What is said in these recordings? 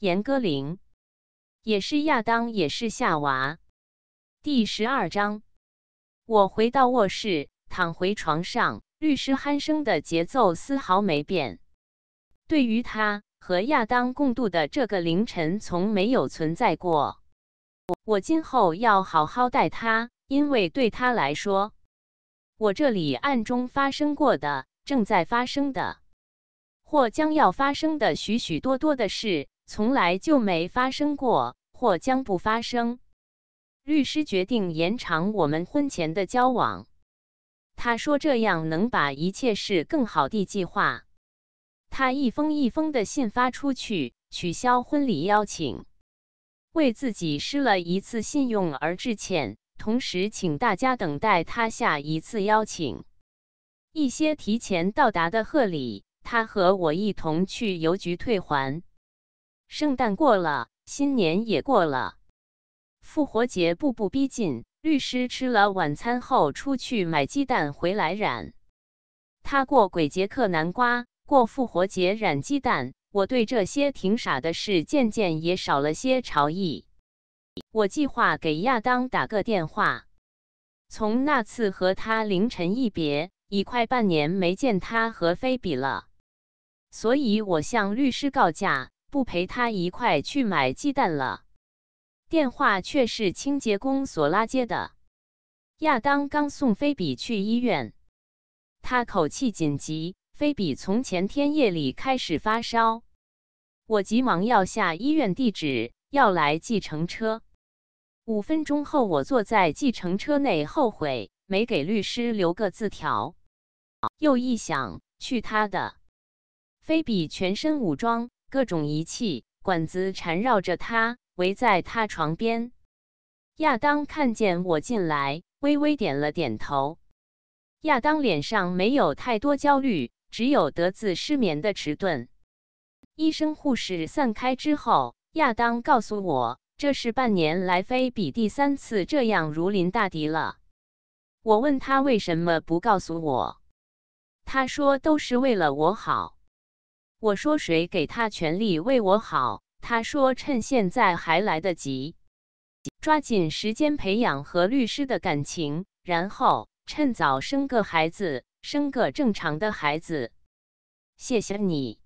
严歌苓，也是亚当，也是夏娃。第十二章，我回到卧室，躺回床上，律师鼾声的节奏丝毫没变。对于他和亚当共度的这个凌晨，从没有存在过。我，我今后要好好待他，因为对他来说，我这里暗中发生过的、正在发生的或将要发生的许许多多的事。从来就没发生过，或将不发生。律师决定延长我们婚前的交往。他说这样能把一切事更好地计划。他一封一封的信发出去，取消婚礼邀请，为自己失了一次信用而致歉，同时请大家等待他下一次邀请。一些提前到达的贺礼，他和我一同去邮局退还。圣诞过了，新年也过了，复活节步步逼近。律师吃了晚餐后出去买鸡蛋回来染。他过鬼节刻南瓜，过复活节染鸡蛋。我对这些挺傻的事渐渐也少了些朝意。我计划给亚当打个电话。从那次和他凌晨一别，已快半年没见他和菲比了，所以我向律师告假。不陪他一块去买鸡蛋了。电话却是清洁工所拉接的。亚当刚送菲比去医院，他口气紧急。菲比从前天夜里开始发烧。我急忙要下医院地址，要来计程车。五分钟后，我坐在计程车内，后悔没给律师留个字条。又一想，去他的！菲比全身武装。各种仪器管子缠绕着他，围在他床边。亚当看见我进来，微微点了点头。亚当脸上没有太多焦虑，只有得自失眠的迟钝。医生护士散开之后，亚当告诉我，这是半年来菲比第三次这样如临大敌了。我问他为什么不告诉我，他说都是为了我好。我说：“谁给他权利为我好？”他说：“趁现在还来得及，抓紧时间培养和律师的感情，然后趁早生个孩子，生个正常的孩子。”谢谢你。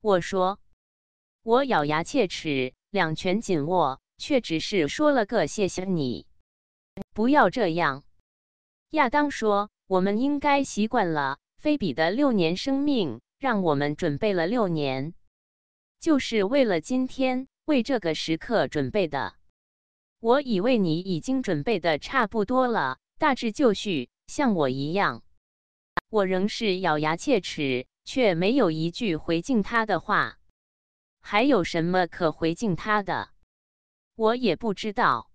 我说：“我咬牙切齿，两拳紧握，却只是说了个谢谢你。”不要这样。亚当说：“我们应该习惯了菲比的六年生命。”让我们准备了六年，就是为了今天，为这个时刻准备的。我以为你已经准备的差不多了，大致就绪，像我一样。我仍是咬牙切齿，却没有一句回敬他的话。还有什么可回敬他的？我也不知道。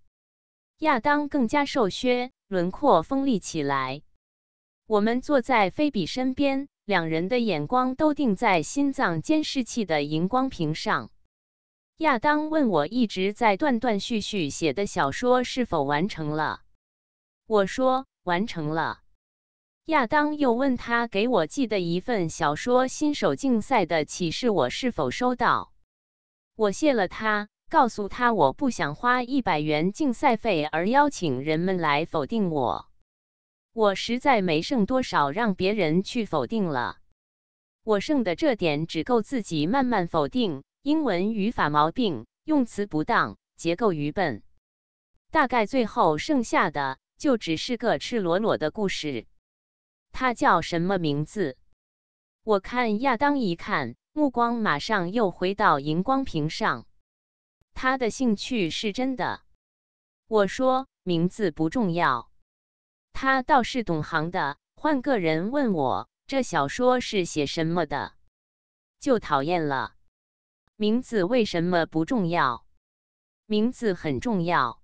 亚当更加瘦削，轮廓锋利起来。我们坐在菲比身边。两人的眼光都定在心脏监视器的荧光屏上。亚当问我一直在断断续续写的小说是否完成了。我说完成了。亚当又问他给我寄的一份小说新手竞赛的启示我是否收到。我谢了他，告诉他我不想花一百元竞赛费而邀请人们来否定我。我实在没剩多少，让别人去否定了。我剩的这点只够自己慢慢否定。英文语法毛病，用词不当，结构愚笨。大概最后剩下的就只是个赤裸裸的故事。他叫什么名字？我看亚当，一看目光马上又回到荧光屏上。他的兴趣是真的。我说名字不重要。他倒是懂行的，换个人问我这小说是写什么的，就讨厌了。名字为什么不重要？名字很重要。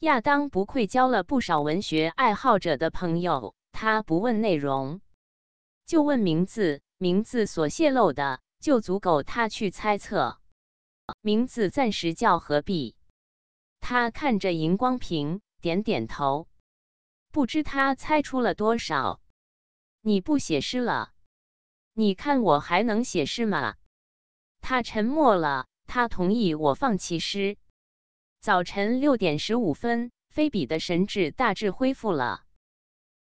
亚当不愧交了不少文学爱好者的朋友，他不问内容，就问名字。名字所泄露的就足够他去猜测。名字暂时叫何必。他看着荧光屏，点点头。不知他猜出了多少？你不写诗了？你看我还能写诗吗？他沉默了。他同意我放弃诗。早晨六点十五分，菲比的神志大致恢复了。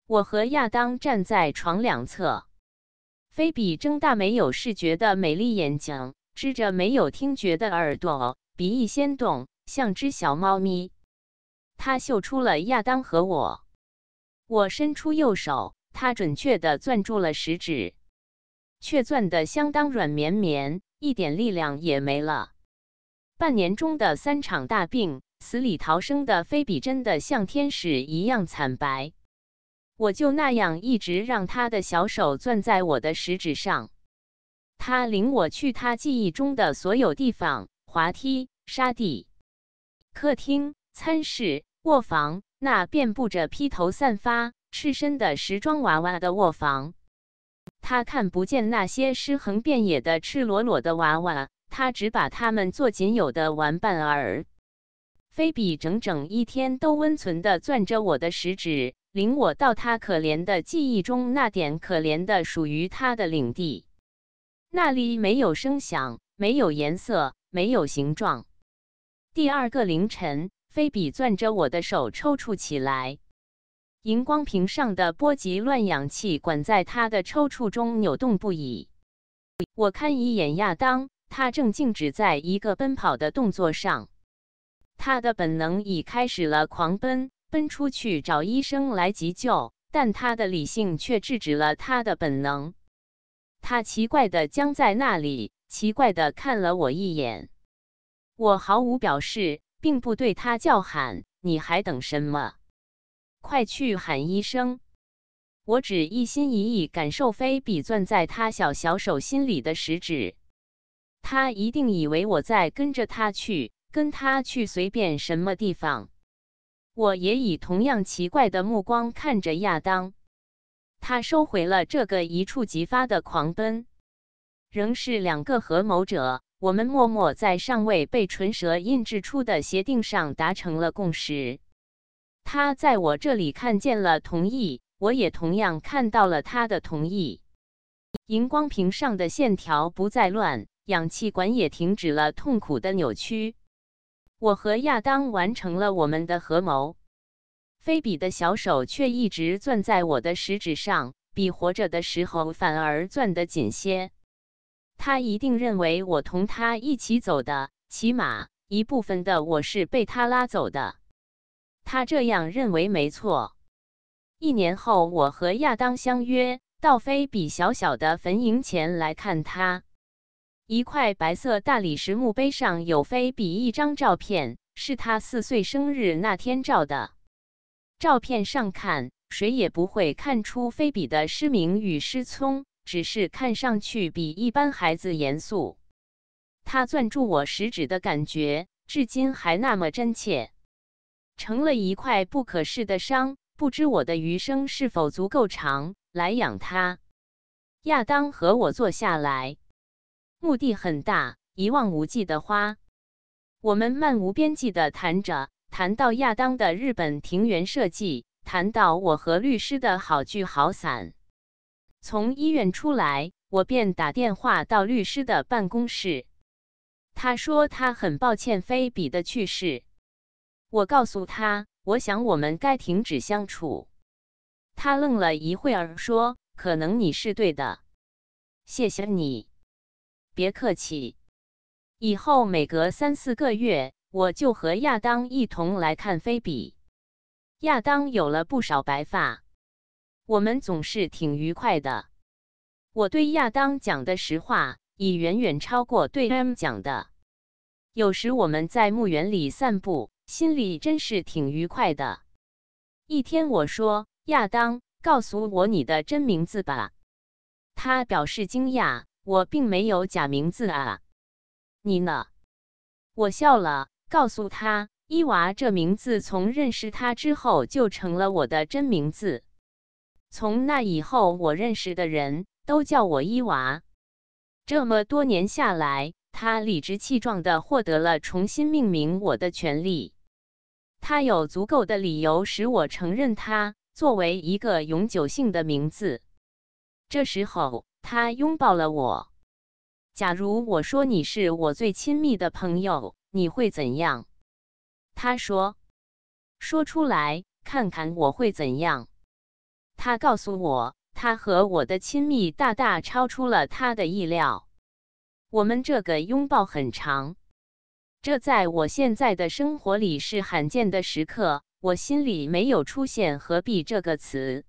我和亚当站在床两侧。菲比睁大没有视觉的美丽眼睛，支着没有听觉的耳朵，鼻翼先动，像只小猫咪。他嗅出了亚当和我。我伸出右手，他准确地攥住了食指，却攥得相当软绵绵，一点力量也没了。半年中的三场大病，死里逃生的菲比真的像天使一样惨白。我就那样一直让他的小手攥在我的食指上。他领我去他记忆中的所有地方：滑梯、沙地、客厅、餐室、卧房。那遍布着披头散发、赤身的时装娃娃的卧房，他看不见那些尸横遍野的赤裸裸的娃娃，他只把他们做仅有的玩伴儿。菲比整整一天都温存地攥着我的食指，领我到他可怜的记忆中那点可怜的属于他的领地。那里没有声响，没有颜色，没有形状。第二个凌晨。菲比攥着我的手抽搐起来，荧光屏上的波及乱氧气管在他的抽搐中扭动不已。我看一眼亚当，他正静止在一个奔跑的动作上，他的本能已开始了狂奔，奔出去找医生来急救，但他的理性却制止了他的本能。他奇怪地僵在那里，奇怪地看了我一眼，我毫无表示。并不对他叫喊，你还等什么？快去喊一声！我只一心一意感受飞比攥在他小小手心里的食指。他一定以为我在跟着他去，跟他去随便什么地方。我也以同样奇怪的目光看着亚当。他收回了这个一触即发的狂奔，仍是两个合谋者。我们默默在尚未被唇舌印制出的协定上达成了共识。他在我这里看见了同意，我也同样看到了他的同意。荧光屏上的线条不再乱，氧气管也停止了痛苦的扭曲。我和亚当完成了我们的合谋。菲比的小手却一直攥在我的食指上，比活着的时候反而攥得紧些。他一定认为我同他一起走的，起码一部分的我是被他拉走的。他这样认为没错。一年后，我和亚当相约到菲比小小的坟茔前来看他。一块白色大理石墓碑上有菲比一张照片，是他四岁生日那天照的。照片上看，谁也不会看出菲比的失明与失聪。只是看上去比一般孩子严肃。他攥住我食指的感觉，至今还那么真切，成了一块不可视的伤。不知我的余生是否足够长来养他。亚当和我坐下来，墓地很大，一望无际的花。我们漫无边际的谈着，谈到亚当的日本庭园设计，谈到我和律师的好聚好散。从医院出来，我便打电话到律师的办公室。他说他很抱歉菲比的去世。我告诉他，我想我们该停止相处。他愣了一会儿，说：“可能你是对的。”谢谢你，别客气。以后每隔三四个月，我就和亚当一同来看菲比。亚当有了不少白发。我们总是挺愉快的。我对亚当讲的实话已远远超过对 M 讲的。有时我们在墓园里散步，心里真是挺愉快的。一天，我说：“亚当，告诉我你的真名字吧。”他表示惊讶：“我并没有假名字啊。”你呢？我笑了，告诉他：“伊娃，这名字从认识他之后就成了我的真名字。”从那以后，我认识的人都叫我伊娃。这么多年下来，他理直气壮地获得了重新命名我的权利。他有足够的理由使我承认他作为一个永久性的名字。这时候，他拥抱了我。假如我说你是我最亲密的朋友，你会怎样？他说：“说出来看看我会怎样。”他告诉我，他和我的亲密大大超出了他的意料。我们这个拥抱很长，这在我现在的生活里是罕见的时刻。我心里没有出现“何必”这个词。